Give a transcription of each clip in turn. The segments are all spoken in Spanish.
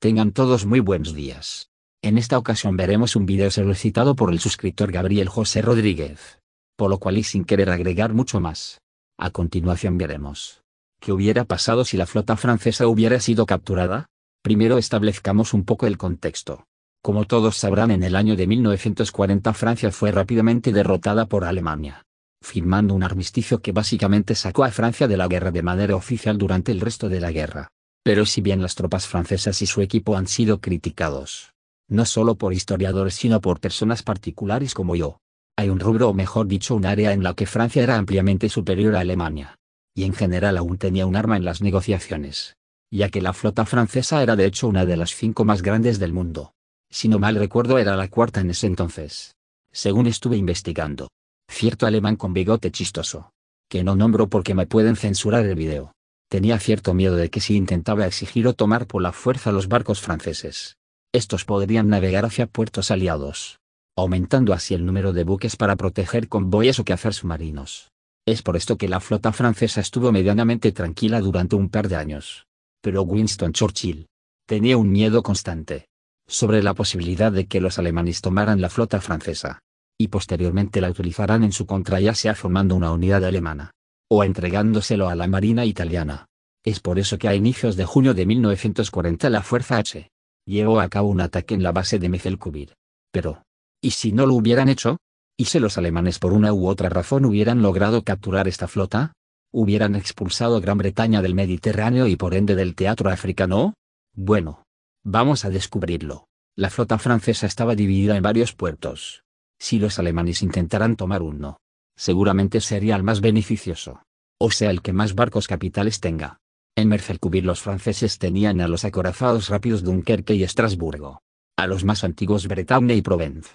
Tengan todos muy buenos días. En esta ocasión veremos un video solicitado por el suscriptor Gabriel José Rodríguez. Por lo cual y sin querer agregar mucho más. A continuación veremos. ¿Qué hubiera pasado si la flota francesa hubiera sido capturada? Primero establezcamos un poco el contexto. Como todos sabrán, en el año de 1940 Francia fue rápidamente derrotada por Alemania, firmando un armisticio que básicamente sacó a Francia de la guerra de manera oficial durante el resto de la guerra. Pero si bien las tropas francesas y su equipo han sido criticados, no solo por historiadores sino por personas particulares como yo, hay un rubro o mejor dicho un área en la que Francia era ampliamente superior a Alemania, y en general aún tenía un arma en las negociaciones, ya que la flota francesa era de hecho una de las cinco más grandes del mundo. Si no mal recuerdo era la cuarta en ese entonces. Según estuve investigando. Cierto alemán con bigote chistoso. Que no nombro porque me pueden censurar el video tenía cierto miedo de que si intentaba exigir o tomar por la fuerza los barcos franceses, estos podrían navegar hacia puertos aliados, aumentando así el número de buques para proteger convoyes o cazar submarinos. Es por esto que la flota francesa estuvo medianamente tranquila durante un par de años. Pero Winston Churchill tenía un miedo constante sobre la posibilidad de que los alemanes tomaran la flota francesa y posteriormente la utilizaran en su contra ya sea formando una unidad alemana o entregándoselo a la Marina italiana. Es por eso que a inicios de junio de 1940 la Fuerza H llevó a cabo un ataque en la base de Mezelkubir. Pero, ¿y si no lo hubieran hecho? ¿Y si los alemanes por una u otra razón hubieran logrado capturar esta flota? ¿Hubieran expulsado a Gran Bretaña del Mediterráneo y por ende del teatro africano? Bueno, vamos a descubrirlo. La flota francesa estaba dividida en varios puertos. Si los alemanes intentaran tomar uno, seguramente sería el más beneficioso. O sea, el que más barcos capitales tenga. En Mercercubir los franceses tenían a los acorazados rápidos Dunkerque y Estrasburgo. A los más antiguos Bretagne y Provence.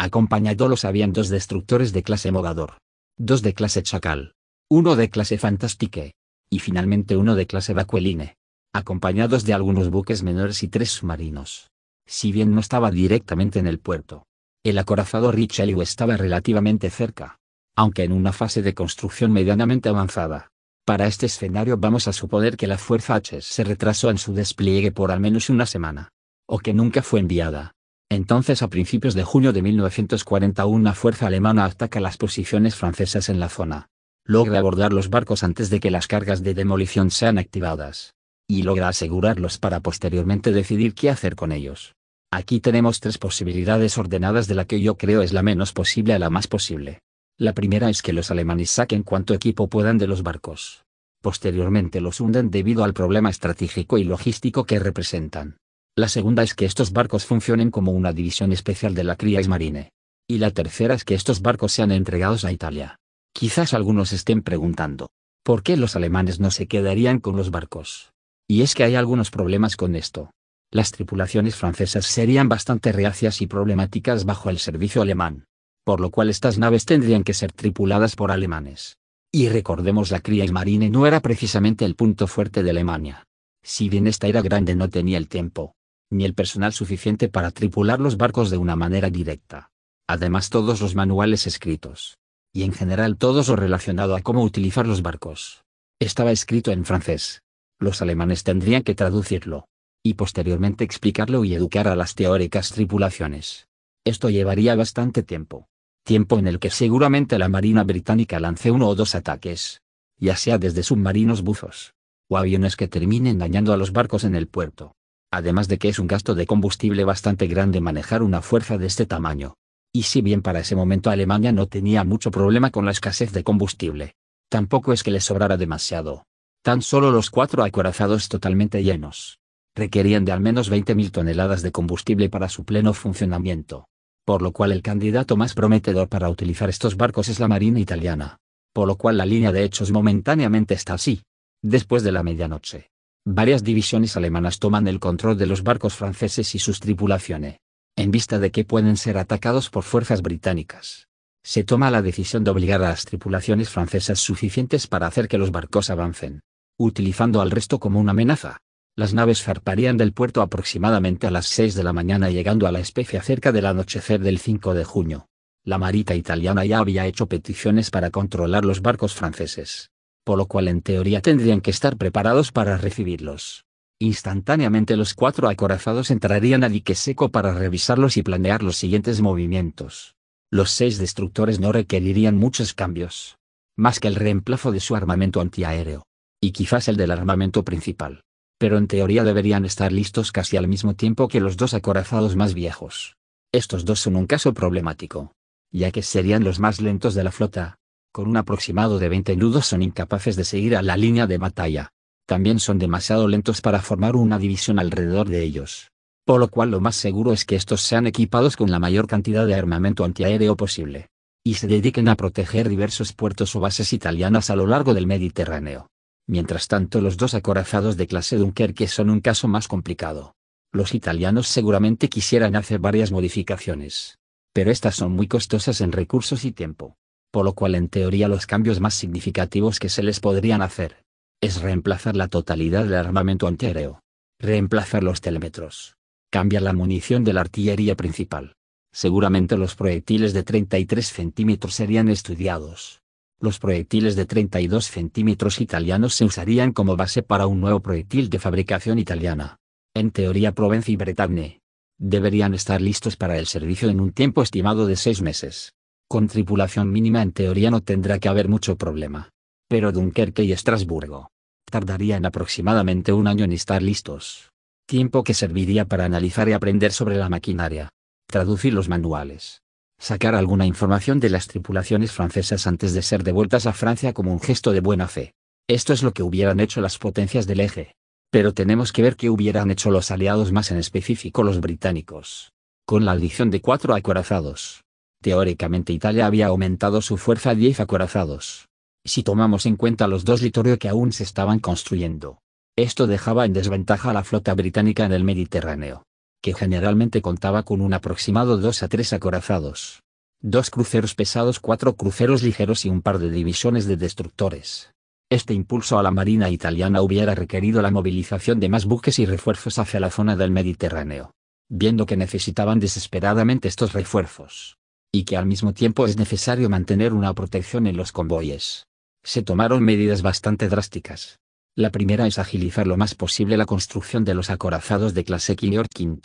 los habían dos destructores de clase Mogador. Dos de clase Chacal. Uno de clase Fantastique. Y finalmente uno de clase Bacueline. Acompañados de algunos buques menores y tres submarinos. Si bien no estaba directamente en el puerto. El acorazado Richelieu estaba relativamente cerca aunque en una fase de construcción medianamente avanzada. Para este escenario vamos a suponer que la fuerza H se retrasó en su despliegue por al menos una semana, o que nunca fue enviada. Entonces a principios de junio de 1941 una fuerza alemana ataca las posiciones francesas en la zona. Logra abordar los barcos antes de que las cargas de demolición sean activadas. Y logra asegurarlos para posteriormente decidir qué hacer con ellos. Aquí tenemos tres posibilidades ordenadas de la que yo creo es la menos posible a la más posible. La primera es que los alemanes saquen cuanto equipo puedan de los barcos. Posteriormente los hundan debido al problema estratégico y logístico que representan. La segunda es que estos barcos funcionen como una división especial de la Kriegsmarine. Y la tercera es que estos barcos sean entregados a Italia. Quizás algunos estén preguntando, ¿por qué los alemanes no se quedarían con los barcos? Y es que hay algunos problemas con esto. Las tripulaciones francesas serían bastante reacias y problemáticas bajo el servicio alemán por lo cual estas naves tendrían que ser tripuladas por alemanes. Y recordemos la cría Kriegsmarine no era precisamente el punto fuerte de Alemania. Si bien esta era grande no tenía el tiempo, ni el personal suficiente para tripular los barcos de una manera directa. Además todos los manuales escritos, y en general todo lo relacionado a cómo utilizar los barcos, estaba escrito en francés. Los alemanes tendrían que traducirlo, y posteriormente explicarlo y educar a las teóricas tripulaciones. Esto llevaría bastante tiempo tiempo en el que seguramente la Marina Británica lance uno o dos ataques, ya sea desde submarinos buzos o aviones que terminen dañando a los barcos en el puerto. Además de que es un gasto de combustible bastante grande manejar una fuerza de este tamaño. Y si bien para ese momento Alemania no tenía mucho problema con la escasez de combustible, tampoco es que le sobrara demasiado. Tan solo los cuatro acorazados totalmente llenos requerían de al menos 20.000 toneladas de combustible para su pleno funcionamiento por lo cual el candidato más prometedor para utilizar estos barcos es la Marina italiana. Por lo cual la línea de hechos momentáneamente está así. Después de la medianoche, varias divisiones alemanas toman el control de los barcos franceses y sus tripulaciones. En vista de que pueden ser atacados por fuerzas británicas, se toma la decisión de obligar a las tripulaciones francesas suficientes para hacer que los barcos avancen, utilizando al resto como una amenaza. Las naves zarparían del puerto aproximadamente a las 6 de la mañana llegando a la especie cerca del anochecer del 5 de junio. La marita italiana ya había hecho peticiones para controlar los barcos franceses. Por lo cual en teoría tendrían que estar preparados para recibirlos. Instantáneamente los cuatro acorazados entrarían a dique seco para revisarlos y planear los siguientes movimientos. Los seis destructores no requerirían muchos cambios. Más que el reemplazo de su armamento antiaéreo. Y quizás el del armamento principal pero en teoría deberían estar listos casi al mismo tiempo que los dos acorazados más viejos. Estos dos son un caso problemático, ya que serían los más lentos de la flota, con un aproximado de 20 nudos son incapaces de seguir a la línea de batalla. También son demasiado lentos para formar una división alrededor de ellos. Por lo cual lo más seguro es que estos sean equipados con la mayor cantidad de armamento antiaéreo posible. Y se dediquen a proteger diversos puertos o bases italianas a lo largo del Mediterráneo. Mientras tanto los dos acorazados de clase Dunkerque son un caso más complicado. Los italianos seguramente quisieran hacer varias modificaciones. Pero estas son muy costosas en recursos y tiempo. Por lo cual en teoría los cambios más significativos que se les podrían hacer es reemplazar la totalidad del armamento antiaéreo. Reemplazar los telémetros. Cambiar la munición de la artillería principal. Seguramente los proyectiles de 33 centímetros serían estudiados los proyectiles de 32 centímetros italianos se usarían como base para un nuevo proyectil de fabricación italiana. En teoría Provence y Bretagne. Deberían estar listos para el servicio en un tiempo estimado de seis meses. Con tripulación mínima en teoría no tendrá que haber mucho problema. Pero Dunkerque y Estrasburgo. Tardarían aproximadamente un año en estar listos. Tiempo que serviría para analizar y aprender sobre la maquinaria. Traducir los manuales sacar alguna información de las tripulaciones francesas antes de ser devueltas a Francia como un gesto de buena fe. Esto es lo que hubieran hecho las potencias del eje. Pero tenemos que ver qué hubieran hecho los aliados más en específico los británicos. Con la adición de cuatro acorazados. Teóricamente Italia había aumentado su fuerza a diez acorazados. Si tomamos en cuenta los dos litorio que aún se estaban construyendo. Esto dejaba en desventaja a la flota británica en el Mediterráneo que generalmente contaba con un aproximado 2 a 3 acorazados. Dos cruceros pesados, cuatro cruceros ligeros y un par de divisiones de destructores. Este impulso a la marina italiana hubiera requerido la movilización de más buques y refuerzos hacia la zona del Mediterráneo. Viendo que necesitaban desesperadamente estos refuerzos. Y que al mismo tiempo es necesario mantener una protección en los convoyes. Se tomaron medidas bastante drásticas. La primera es agilizar lo más posible la construcción de los acorazados de clase Kinior V,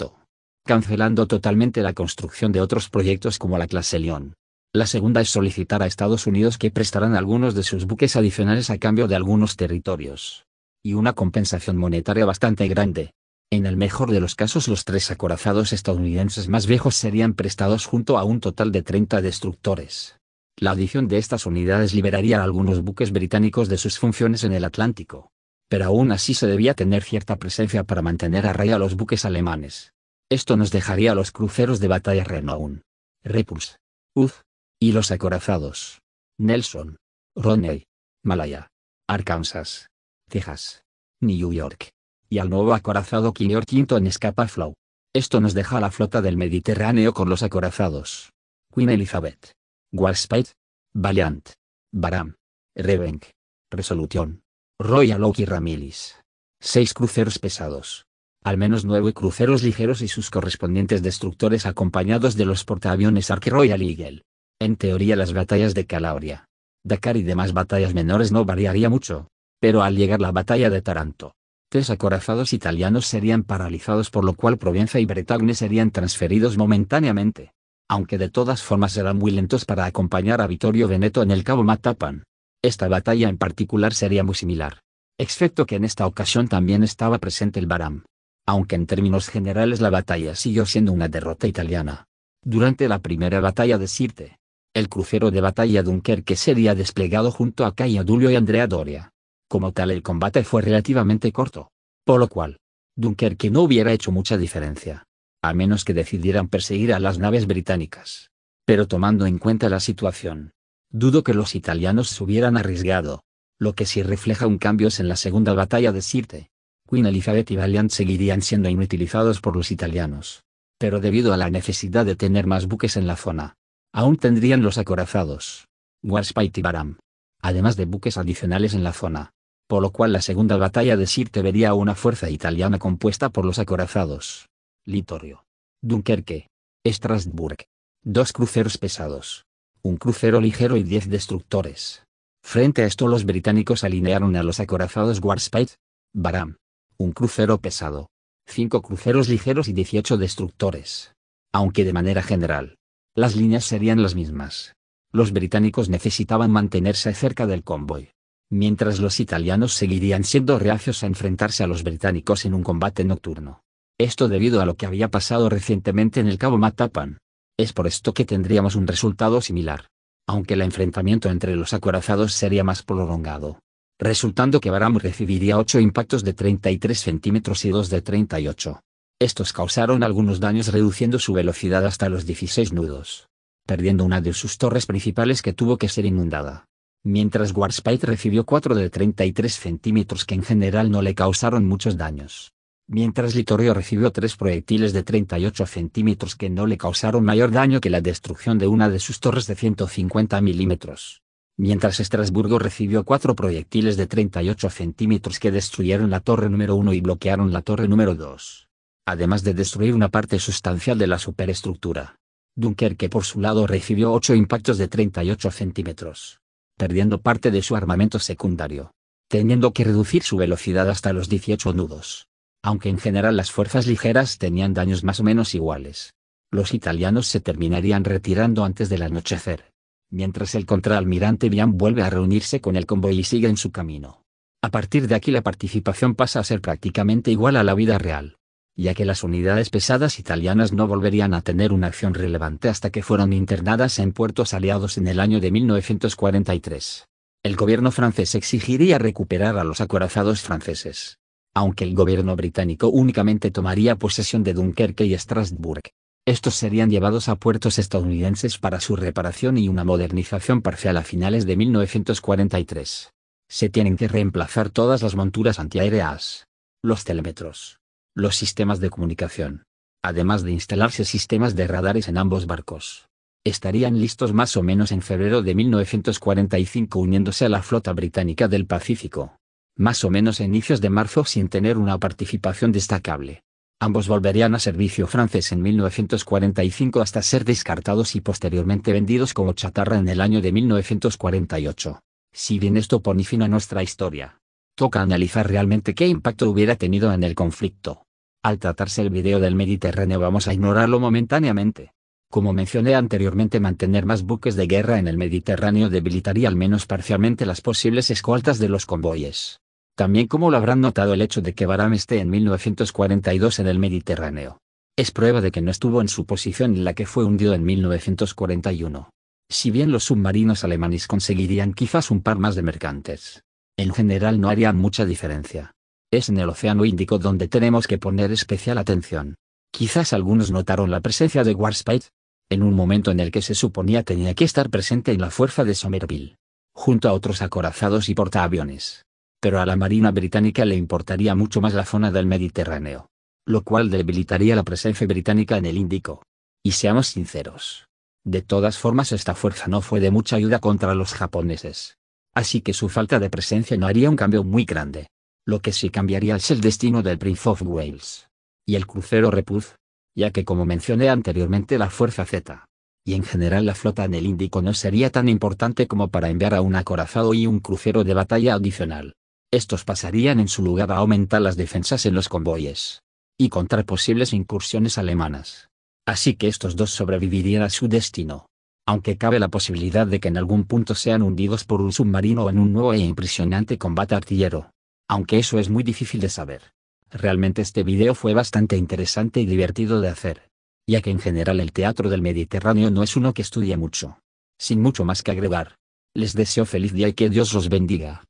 cancelando totalmente la construcción de otros proyectos como la clase León. La segunda es solicitar a Estados Unidos que prestarán algunos de sus buques adicionales a cambio de algunos territorios. Y una compensación monetaria bastante grande. En el mejor de los casos los tres acorazados estadounidenses más viejos serían prestados junto a un total de 30 destructores. La adición de estas unidades liberaría a algunos buques británicos de sus funciones en el Atlántico pero aún así se debía tener cierta presencia para mantener a raya los buques alemanes. Esto nos dejaría a los cruceros de batalla Renown, Repuls. Uz, y los acorazados. Nelson, Roney, Malaya, Arkansas, Texas, New York, y al nuevo acorazado Kineor en Escapa flow Esto nos deja a la flota del Mediterráneo con los acorazados. Queen Elizabeth, Warspite, Valiant, Baram, Revenk, Resolution, Royal Oak y Ramilis. Seis cruceros pesados. Al menos nueve cruceros ligeros y sus correspondientes destructores acompañados de los portaaviones Ark Royal Eagle. En teoría las batallas de Calabria, Dakar y demás batallas menores no variaría mucho. Pero al llegar la batalla de Taranto, tres acorazados italianos serían paralizados por lo cual Provenza y Bretagne serían transferidos momentáneamente. Aunque de todas formas serán muy lentos para acompañar a Vittorio Veneto en el Cabo Matapan. Esta batalla en particular sería muy similar. Excepto que en esta ocasión también estaba presente el Baram. Aunque en términos generales la batalla siguió siendo una derrota italiana. Durante la primera batalla de Sirte, el crucero de batalla Dunkerque sería desplegado junto a Cayo Dulio y Andrea Doria. Como tal el combate fue relativamente corto. Por lo cual, Dunkerque no hubiera hecho mucha diferencia. A menos que decidieran perseguir a las naves británicas. Pero tomando en cuenta la situación, dudo que los italianos se hubieran arriesgado. Lo que sí refleja un cambio es en la segunda batalla de Sirte. Queen Elizabeth y Valiant seguirían siendo inutilizados por los italianos. Pero debido a la necesidad de tener más buques en la zona, aún tendrían los acorazados. Warspite y Baram. Además de buques adicionales en la zona. Por lo cual la segunda batalla de Sirte vería una fuerza italiana compuesta por los acorazados. Litorio. Dunkerque. Strasbourg. Dos cruceros pesados un crucero ligero y 10 destructores. Frente a esto los británicos alinearon a los acorazados Warspite, Baram, un crucero pesado, cinco cruceros ligeros y 18 destructores. Aunque de manera general, las líneas serían las mismas. Los británicos necesitaban mantenerse cerca del convoy. Mientras los italianos seguirían siendo reacios a enfrentarse a los británicos en un combate nocturno. Esto debido a lo que había pasado recientemente en el Cabo Matapan. Es por esto que tendríamos un resultado similar. Aunque el enfrentamiento entre los acorazados sería más prolongado. Resultando que Baram recibiría 8 impactos de 33 centímetros y 2 de 38. Estos causaron algunos daños reduciendo su velocidad hasta los 16 nudos. Perdiendo una de sus torres principales que tuvo que ser inundada mientras Warspite recibió 4 de 33 centímetros que en general no le causaron muchos daños mientras Litorio recibió tres proyectiles de 38 centímetros que no le causaron mayor daño que la destrucción de una de sus torres de 150 milímetros. Mientras Estrasburgo recibió cuatro proyectiles de 38 centímetros que destruyeron la torre número 1 y bloquearon la torre número 2. Además de destruir una parte sustancial de la superestructura. Dunkerque por su lado recibió ocho impactos de 38 centímetros. Perdiendo parte de su armamento secundario. Teniendo que reducir su velocidad hasta los 18 nudos aunque en general las fuerzas ligeras tenían daños más o menos iguales. Los italianos se terminarían retirando antes del anochecer. Mientras el contraalmirante Bian vuelve a reunirse con el convoy y sigue en su camino. A partir de aquí la participación pasa a ser prácticamente igual a la vida real, ya que las unidades pesadas italianas no volverían a tener una acción relevante hasta que fueron internadas en puertos aliados en el año de 1943. El gobierno francés exigiría recuperar a los acorazados franceses aunque el gobierno británico únicamente tomaría posesión de Dunkerque y Strasbourg. Estos serían llevados a puertos estadounidenses para su reparación y una modernización parcial a finales de 1943. Se tienen que reemplazar todas las monturas antiaéreas, los telémetros, los sistemas de comunicación, además de instalarse sistemas de radares en ambos barcos. Estarían listos más o menos en febrero de 1945 uniéndose a la flota británica del Pacífico más o menos a inicios de marzo sin tener una participación destacable. Ambos volverían a servicio francés en 1945 hasta ser descartados y posteriormente vendidos como chatarra en el año de 1948. Si bien esto pone fin a nuestra historia, toca analizar realmente qué impacto hubiera tenido en el conflicto. Al tratarse el video del Mediterráneo vamos a ignorarlo momentáneamente. Como mencioné anteriormente, mantener más buques de guerra en el Mediterráneo debilitaría al menos parcialmente las posibles escoltas de los convoyes. También como lo habrán notado el hecho de que Baram esté en 1942 en el Mediterráneo. Es prueba de que no estuvo en su posición en la que fue hundido en 1941. Si bien los submarinos alemanes conseguirían quizás un par más de mercantes, en general no harían mucha diferencia. Es en el Océano Índico donde tenemos que poner especial atención. Quizás algunos notaron la presencia de Warspite, en un momento en el que se suponía tenía que estar presente en la fuerza de Somerville, junto a otros acorazados y portaaviones pero a la Marina Británica le importaría mucho más la zona del Mediterráneo. Lo cual debilitaría la presencia británica en el Índico. Y seamos sinceros. De todas formas esta fuerza no fue de mucha ayuda contra los japoneses. Así que su falta de presencia no haría un cambio muy grande. Lo que sí cambiaría es el destino del Prince of Wales. Y el crucero Repuz, ya que como mencioné anteriormente la Fuerza Z. Y en general la flota en el Índico no sería tan importante como para enviar a un acorazado y un crucero de batalla adicional. Estos pasarían en su lugar a aumentar las defensas en los convoyes. Y contra posibles incursiones alemanas. Así que estos dos sobrevivirían a su destino. Aunque cabe la posibilidad de que en algún punto sean hundidos por un submarino o en un nuevo e impresionante combate artillero. Aunque eso es muy difícil de saber. Realmente este video fue bastante interesante y divertido de hacer. Ya que en general el teatro del Mediterráneo no es uno que estudie mucho. Sin mucho más que agregar. Les deseo feliz día y que Dios los bendiga.